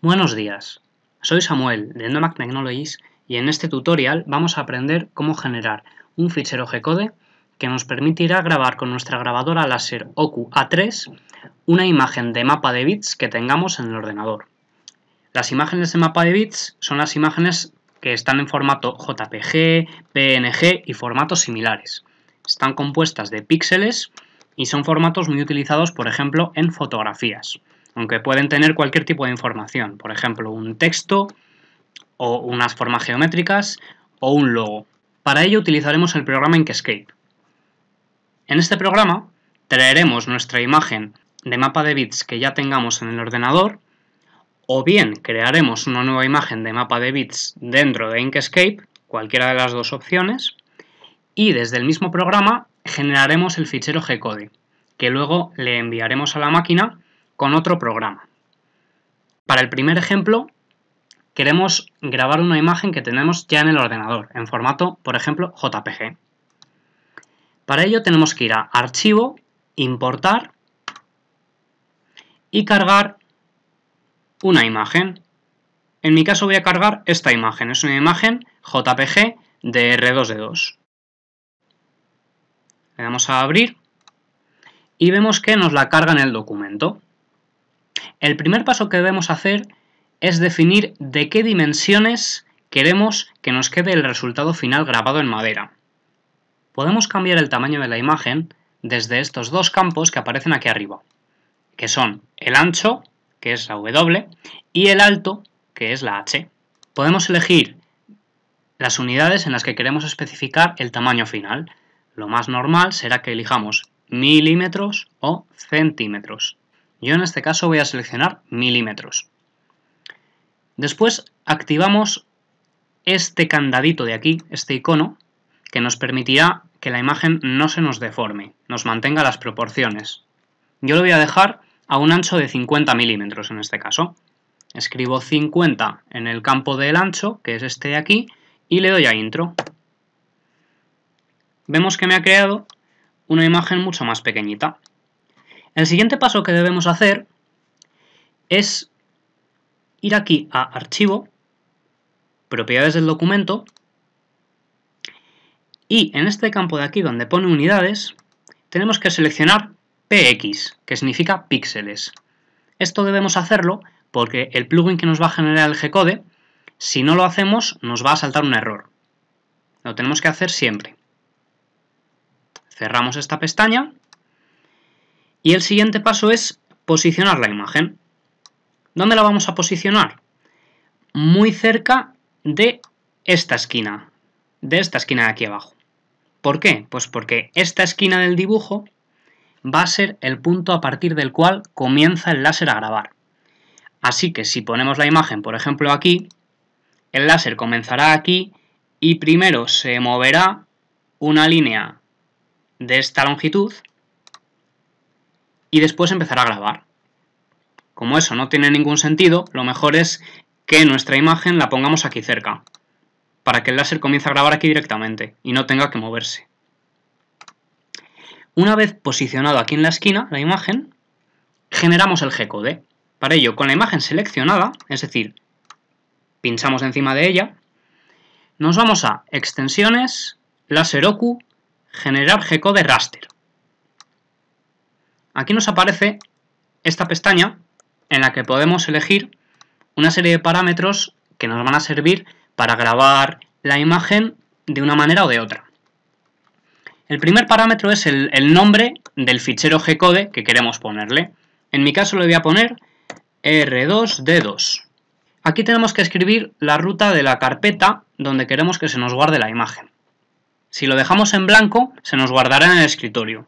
Buenos días, soy Samuel de Endomac Technologies y en este tutorial vamos a aprender cómo generar un fichero G-Code que nos permitirá grabar con nuestra grabadora láser OCU A3 una imagen de mapa de bits que tengamos en el ordenador. Las imágenes de mapa de bits son las imágenes que están en formato JPG, PNG y formatos similares. Están compuestas de píxeles y son formatos muy utilizados, por ejemplo, en fotografías aunque pueden tener cualquier tipo de información, por ejemplo, un texto o unas formas geométricas o un logo. Para ello utilizaremos el programa Inkscape. En este programa traeremos nuestra imagen de mapa de bits que ya tengamos en el ordenador o bien crearemos una nueva imagen de mapa de bits dentro de Inkscape, cualquiera de las dos opciones, y desde el mismo programa generaremos el fichero Gcode, que luego le enviaremos a la máquina con otro programa. Para el primer ejemplo, queremos grabar una imagen que tenemos ya en el ordenador, en formato, por ejemplo, JPG. Para ello tenemos que ir a Archivo, Importar y cargar una imagen. En mi caso voy a cargar esta imagen, es una imagen JPG de R2D2. Le damos a abrir y vemos que nos la carga en el documento. El primer paso que debemos hacer es definir de qué dimensiones queremos que nos quede el resultado final grabado en madera. Podemos cambiar el tamaño de la imagen desde estos dos campos que aparecen aquí arriba, que son el ancho, que es la W, y el alto, que es la H. Podemos elegir las unidades en las que queremos especificar el tamaño final. Lo más normal será que elijamos milímetros o centímetros. Yo en este caso voy a seleccionar milímetros. Después activamos este candadito de aquí, este icono, que nos permitirá que la imagen no se nos deforme, nos mantenga las proporciones. Yo lo voy a dejar a un ancho de 50 milímetros en este caso. Escribo 50 en el campo del ancho, que es este de aquí, y le doy a intro. Vemos que me ha creado una imagen mucho más pequeñita. El siguiente paso que debemos hacer es ir aquí a Archivo, Propiedades del documento, y en este campo de aquí donde pone Unidades, tenemos que seleccionar PX, que significa píxeles. Esto debemos hacerlo porque el plugin que nos va a generar el G-Code, si no lo hacemos, nos va a saltar un error. Lo tenemos que hacer siempre. Cerramos esta pestaña y el siguiente paso es posicionar la imagen. ¿Dónde la vamos a posicionar? Muy cerca de esta esquina, de esta esquina de aquí abajo. ¿Por qué? Pues porque esta esquina del dibujo va a ser el punto a partir del cual comienza el láser a grabar. Así que si ponemos la imagen, por ejemplo, aquí, el láser comenzará aquí y primero se moverá una línea de esta longitud y después empezar a grabar. Como eso no tiene ningún sentido, lo mejor es que nuestra imagen la pongamos aquí cerca, para que el láser comience a grabar aquí directamente y no tenga que moverse. Una vez posicionado aquí en la esquina la imagen, generamos el G-code. Para ello, con la imagen seleccionada, es decir, pinchamos encima de ella, nos vamos a Extensiones, Láser Ocu, Generar G-code Raster. Aquí nos aparece esta pestaña en la que podemos elegir una serie de parámetros que nos van a servir para grabar la imagen de una manera o de otra. El primer parámetro es el, nombre del fichero Gcode que queremos ponerle. En mi caso le voy a poner r2d2. Aquí tenemos que escribir la ruta de la carpeta donde queremos que se nos guarde la imagen. Si lo dejamos en blanco, se nos guardará en el escritorio.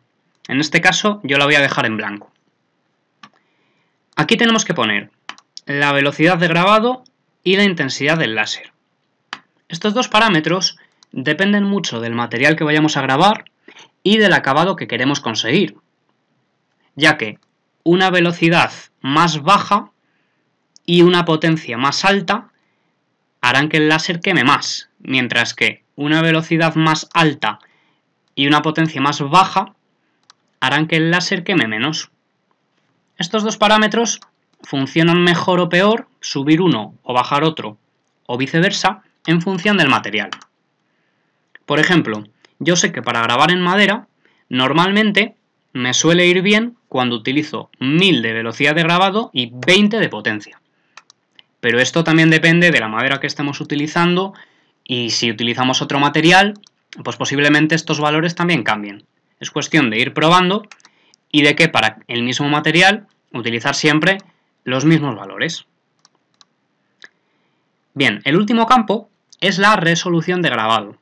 En este caso yo la voy a dejar en blanco. Aquí tenemos que poner la velocidad de grabado y la intensidad del láser. Estos dos parámetros dependen mucho del material que vayamos a grabar y del acabado que queremos conseguir, ya que una velocidad más baja y una potencia más alta harán que el láser queme más, mientras que una velocidad más alta y una potencia más baja harán que el láser queme menos. Estos dos parámetros funcionan mejor o peor subir uno o bajar otro, o viceversa, en función del material. Por ejemplo, yo sé que para grabar en madera, normalmente me suele ir bien cuando utilizo 1000 de velocidad de grabado y 20 de potencia. Pero esto también depende de la madera que estemos utilizando y si utilizamos otro material, pues posiblemente estos valores también cambien. Es cuestión de ir probando y de que para el mismo material utilizar siempre los mismos valores. Bien, el último campo es la resolución de grabado.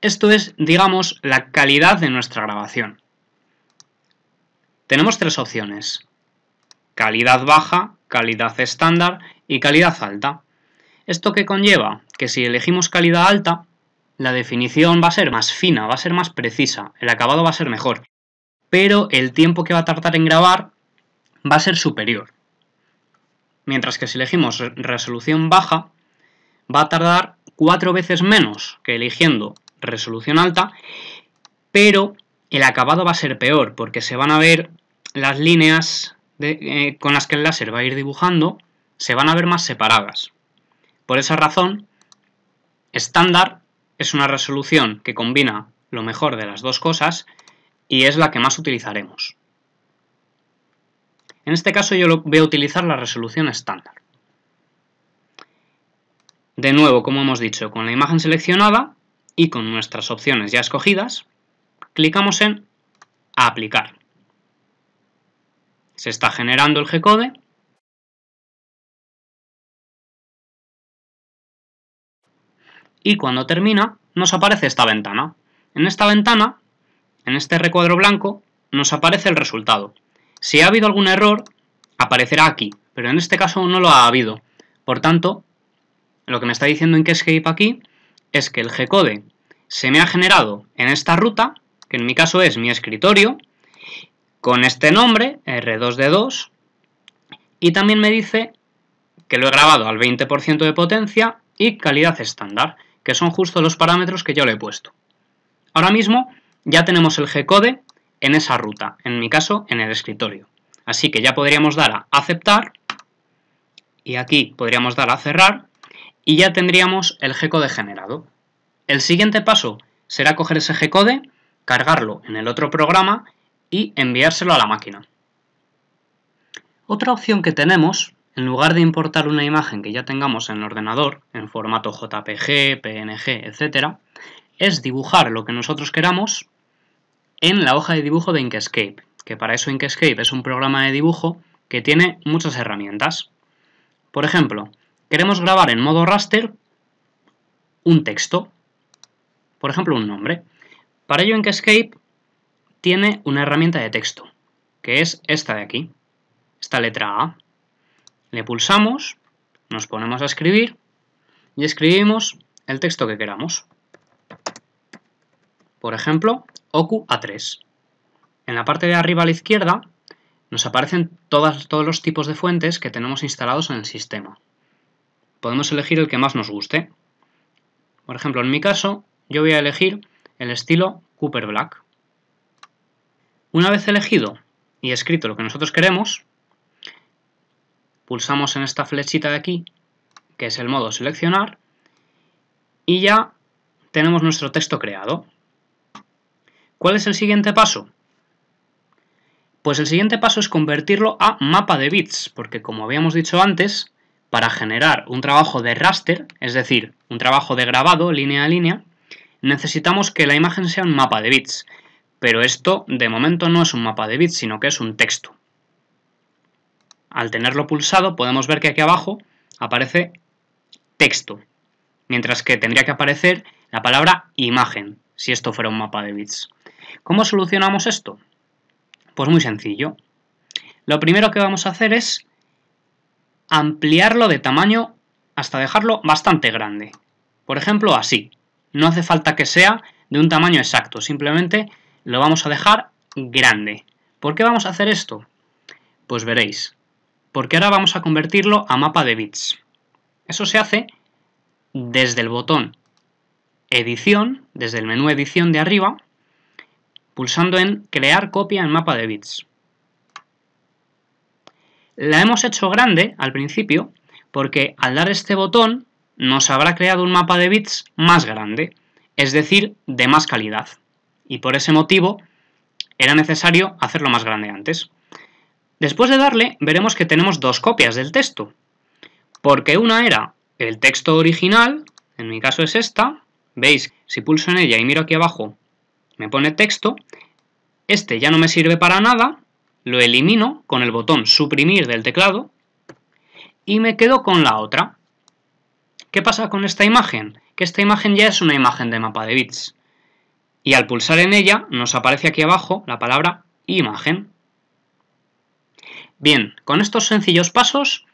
Esto es, digamos, la calidad de nuestra grabación. Tenemos tres opciones. Calidad baja, calidad estándar y calidad alta. ¿Esto que conlleva? Que si elegimos calidad alta, la definición va a ser más fina, va a ser más precisa, el acabado va a ser mejor, pero el tiempo que va a tardar en grabar va a ser superior. Mientras que si elegimos resolución baja, va a tardar cuatro veces menos que eligiendo resolución alta, pero el acabado va a ser peor porque se van a ver las líneas eh, con las que el láser va a ir dibujando, se van a ver más separadas. Por esa razón, estándar es una resolución que combina lo mejor de las dos cosas y es la que más utilizaremos. En este caso yo voy a utilizar la resolución estándar. De nuevo, como hemos dicho, con la imagen seleccionada y con nuestras opciones ya escogidas, clicamos en Aplicar. Se está generando el G-code y cuando termina nos aparece esta ventana. En esta ventana, en este recuadro blanco, nos aparece el resultado. Si ha habido algún error, aparecerá aquí, pero en este caso no lo ha habido. Por tanto, lo que me está diciendo Inkscape aquí es que el G-code se me ha generado en esta ruta, que en mi caso es mi escritorio, con este nombre, R2D2, y también me dice que lo he grabado al 20% de potencia y calidad estándar que son justo los parámetros que yo le he puesto. Ahora mismo ya tenemos el G-code en esa ruta, en mi caso en el escritorio. Así que ya podríamos dar a aceptar y aquí podríamos dar a cerrar y ya tendríamos el G-code generado. El siguiente paso será coger ese G-code, cargarlo en el otro programa y enviárselo a la máquina. Otra opción que tenemos en lugar de importar una imagen que ya tengamos en el ordenador, en formato JPG, PNG, etc., es dibujar lo que nosotros queramos en la hoja de dibujo de Inkscape, que para eso Inkscape es un programa de dibujo que tiene muchas herramientas. Por ejemplo, queremos grabar en modo raster un texto, por ejemplo un nombre. Para ello Inkscape tiene una herramienta de texto, que es esta de aquí, esta letra A. Le pulsamos, nos ponemos a escribir y escribimos el texto que queramos. Por ejemplo, OCU A3. En la parte de arriba a la izquierda nos aparecen todos los tipos de fuentes que tenemos instalados en el sistema. Podemos elegir el que más nos guste. Por ejemplo, en mi caso, yo voy a elegir el estilo Cooper Black. Una vez elegido y escrito lo que nosotros queremos, pulsamos en esta flechita de aquí, que es el modo seleccionar, y ya tenemos nuestro texto creado. ¿Cuál es el siguiente paso? Pues el siguiente paso es convertirlo a mapa de bits, porque como habíamos dicho antes, para generar un trabajo de raster, es decir, un trabajo de grabado línea a línea, necesitamos que la imagen sea un mapa de bits. Pero esto, de momento, no es un mapa de bits, sino que es un texto al tenerlo pulsado podemos ver que aquí abajo aparece texto, mientras que tendría que aparecer la palabra imagen, si esto fuera un mapa de bits. ¿Cómo solucionamos esto? Pues muy sencillo. Lo primero que vamos a hacer es ampliarlo de tamaño hasta dejarlo bastante grande. Por ejemplo, así. No hace falta que sea de un tamaño exacto, simplemente lo vamos a dejar grande. ¿Por qué vamos a hacer esto? Pues veréis porque ahora vamos a convertirlo a mapa de bits. Eso se hace desde el botón edición, desde el menú edición de arriba, pulsando en crear copia en mapa de bits. La hemos hecho grande al principio porque al dar este botón nos habrá creado un mapa de bits más grande, es decir, de más calidad. Y por ese motivo era necesario hacerlo más grande antes. Después de darle, veremos que tenemos dos copias del texto, porque una era el texto original, en mi caso es esta, veis, si pulso en ella y miro aquí abajo, me pone texto, este ya no me sirve para nada, lo elimino con el botón suprimir del teclado y me quedo con la otra. ¿Qué pasa con esta imagen? Que esta imagen ya es una imagen de mapa de bits. Y al pulsar en ella nos aparece aquí abajo la palabra imagen. Bien, con estos sencillos pasos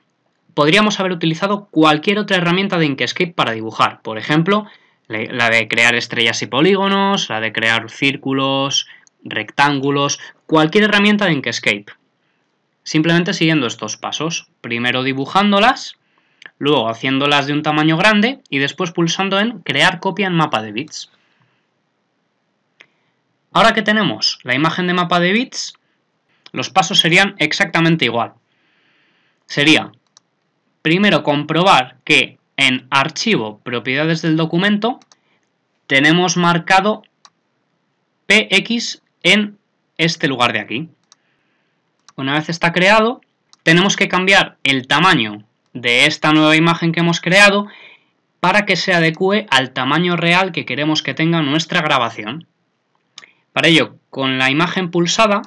podríamos haber utilizado cualquier otra herramienta de Inkscape para dibujar, por ejemplo, la de crear estrellas y polígonos, la de crear círculos, rectángulos, cualquier herramienta de Inkscape. Simplemente siguiendo estos pasos, primero dibujándolas, luego haciéndolas de un tamaño grande y después pulsando en crear copia en mapa de bits. Ahora que tenemos la imagen de mapa de bits, los pasos serían exactamente igual. Sería, primero comprobar que en archivo propiedades del documento tenemos marcado px en este lugar de aquí. Una vez está creado, tenemos que cambiar el tamaño de esta nueva imagen que hemos creado para que se adecue al tamaño real que queremos que tenga nuestra grabación. Para ello, con la imagen pulsada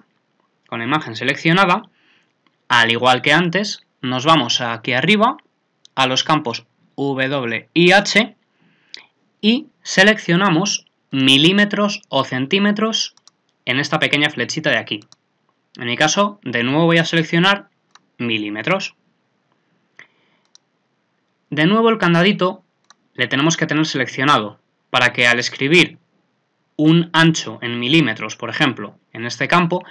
con la imagen seleccionada, al igual que antes, nos vamos aquí arriba a los campos W y H y seleccionamos milímetros o centímetros en esta pequeña flechita de aquí. En mi caso, de nuevo voy a seleccionar milímetros. De nuevo el candadito le tenemos que tener seleccionado para que al escribir un ancho en milímetros, por ejemplo, en este campo,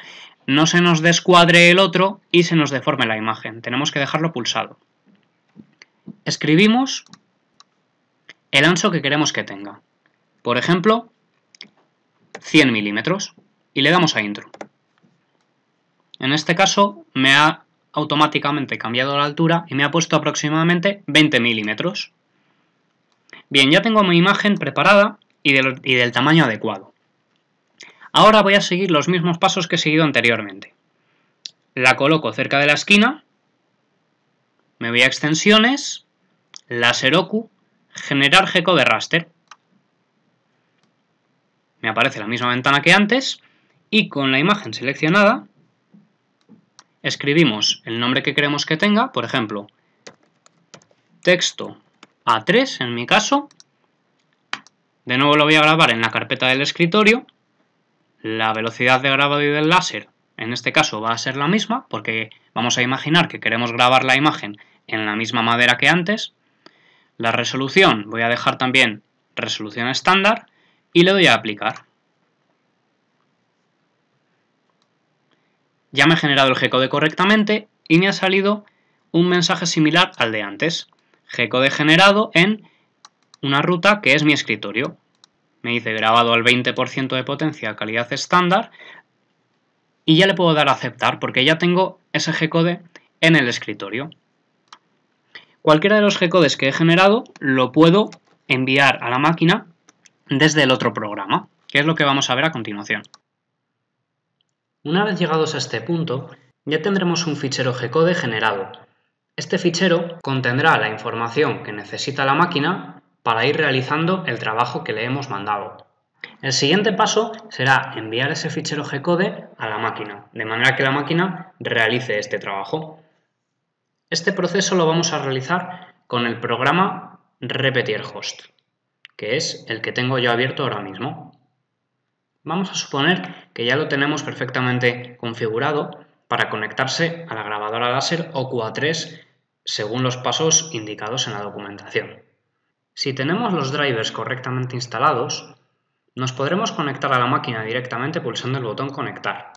no se nos descuadre el otro y se nos deforme la imagen. Tenemos que dejarlo pulsado. Escribimos el ancho que queremos que tenga. Por ejemplo, 100 milímetros. Y le damos a intro. En este caso me ha automáticamente cambiado la altura y me ha puesto aproximadamente 20 milímetros. Bien, ya tengo mi imagen preparada y del, y del tamaño adecuado. Ahora voy a seguir los mismos pasos que he seguido anteriormente. La coloco cerca de la esquina, me voy a extensiones, la Seroku, generar geco de raster. Me aparece la misma ventana que antes y con la imagen seleccionada escribimos el nombre que queremos que tenga, por ejemplo, texto A3 en mi caso. De nuevo lo voy a grabar en la carpeta del escritorio la velocidad de grabado y del láser en este caso va a ser la misma porque vamos a imaginar que queremos grabar la imagen en la misma madera que antes. La resolución voy a dejar también resolución estándar y le doy a aplicar. Ya me he generado el g correctamente y me ha salido un mensaje similar al de antes. g generado en una ruta que es mi escritorio me dice grabado al 20% de potencia, calidad estándar, y ya le puedo dar a aceptar porque ya tengo ese G-code en el escritorio. Cualquiera de los G-codes que he generado lo puedo enviar a la máquina desde el otro programa, que es lo que vamos a ver a continuación. Una vez llegados a este punto, ya tendremos un fichero G-code generado. Este fichero contendrá la información que necesita la máquina para ir realizando el trabajo que le hemos mandado. El siguiente paso será enviar ese fichero Gcode a la máquina, de manera que la máquina realice este trabajo. Este proceso lo vamos a realizar con el programa Repetir Host, que es el que tengo yo abierto ahora mismo. Vamos a suponer que ya lo tenemos perfectamente configurado para conectarse a la grabadora láser o QA3 según los pasos indicados en la documentación. Si tenemos los drivers correctamente instalados, nos podremos conectar a la máquina directamente pulsando el botón Conectar.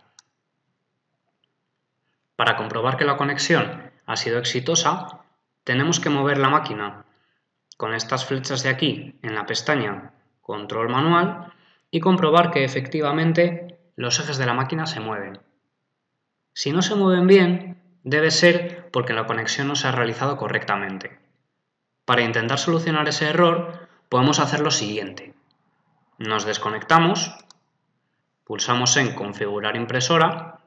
Para comprobar que la conexión ha sido exitosa, tenemos que mover la máquina con estas flechas de aquí en la pestaña Control Manual y comprobar que efectivamente los ejes de la máquina se mueven. Si no se mueven bien, debe ser porque la conexión no se ha realizado correctamente. Para intentar solucionar ese error, podemos hacer lo siguiente. Nos desconectamos, pulsamos en Configurar impresora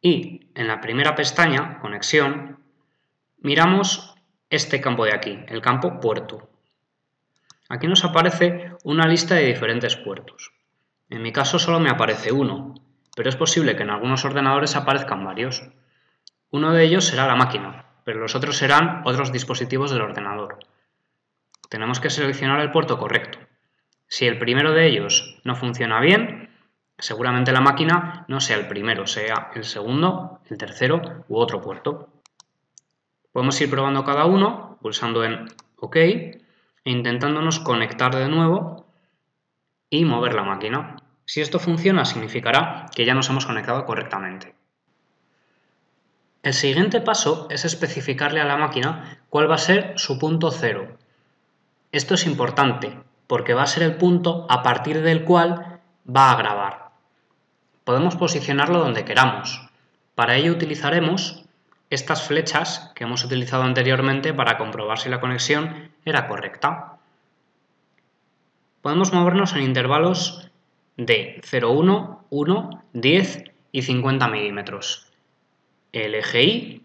y en la primera pestaña, Conexión, miramos este campo de aquí, el campo Puerto. Aquí nos aparece una lista de diferentes puertos. En mi caso solo me aparece uno, pero es posible que en algunos ordenadores aparezcan varios. Uno de ellos será la máquina, pero los otros serán otros dispositivos del ordenador. Tenemos que seleccionar el puerto correcto. Si el primero de ellos no funciona bien, seguramente la máquina no sea el primero, sea el segundo, el tercero u otro puerto. Podemos ir probando cada uno, pulsando en OK e intentándonos conectar de nuevo y mover la máquina. Si esto funciona, significará que ya nos hemos conectado correctamente. El siguiente paso es especificarle a la máquina cuál va a ser su punto cero. Esto es importante porque va a ser el punto a partir del cual va a grabar. Podemos posicionarlo donde queramos. Para ello utilizaremos estas flechas que hemos utilizado anteriormente para comprobar si la conexión era correcta. Podemos movernos en intervalos de 0, 1, 10 y 50 milímetros eje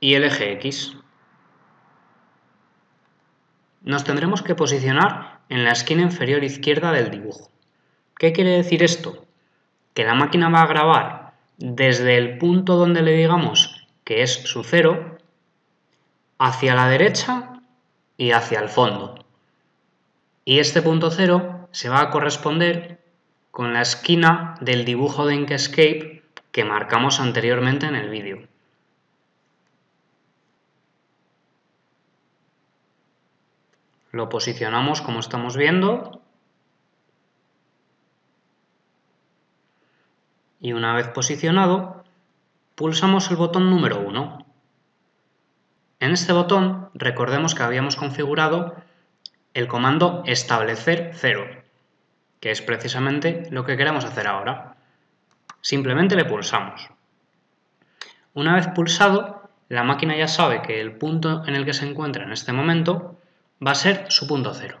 y el eje X. Nos tendremos que posicionar en la esquina inferior izquierda del dibujo. ¿Qué quiere decir esto? Que la máquina va a grabar desde el punto donde le digamos que es su cero hacia la derecha y hacia el fondo. Y este punto cero se va a corresponder con la esquina del dibujo de Inkscape que marcamos anteriormente en el vídeo. Lo posicionamos como estamos viendo y una vez posicionado pulsamos el botón número 1. En este botón recordemos que habíamos configurado el comando establecer cero, que es precisamente lo que queremos hacer ahora. Simplemente le pulsamos. Una vez pulsado, la máquina ya sabe que el punto en el que se encuentra en este momento va a ser su punto cero.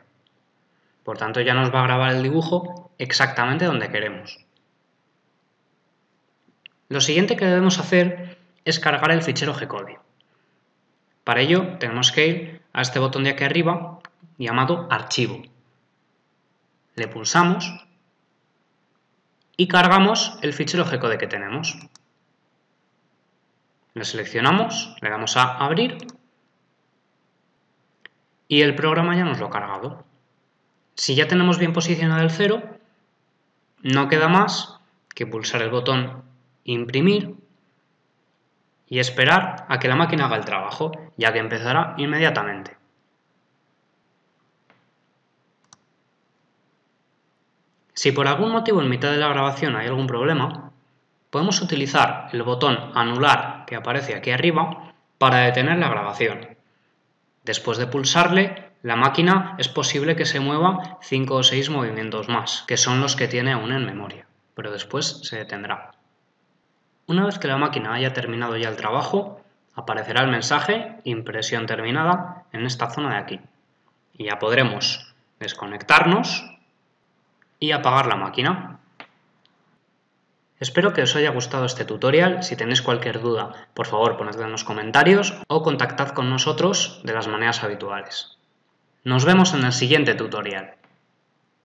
Por tanto, ya nos va a grabar el dibujo exactamente donde queremos. Lo siguiente que debemos hacer es cargar el fichero Gcode. Para ello, tenemos que ir a este botón de aquí arriba llamado Archivo. Le pulsamos y cargamos el fichero Gcode que tenemos. Lo seleccionamos, le damos a abrir y el programa ya nos lo ha cargado. Si ya tenemos bien posicionado el cero no queda más que pulsar el botón imprimir y esperar a que la máquina haga el trabajo, ya que empezará inmediatamente. Si por algún motivo en mitad de la grabación hay algún problema, podemos utilizar el botón anular que aparece aquí arriba para detener la grabación. Después de pulsarle, la máquina es posible que se mueva 5 o 6 movimientos más, que son los que tiene aún en memoria, pero después se detendrá. Una vez que la máquina haya terminado ya el trabajo, aparecerá el mensaje impresión terminada en esta zona de aquí. Y ya podremos desconectarnos y apagar la máquina. Espero que os haya gustado este tutorial. Si tenéis cualquier duda, por favor ponedla en los comentarios o contactad con nosotros de las maneras habituales. Nos vemos en el siguiente tutorial.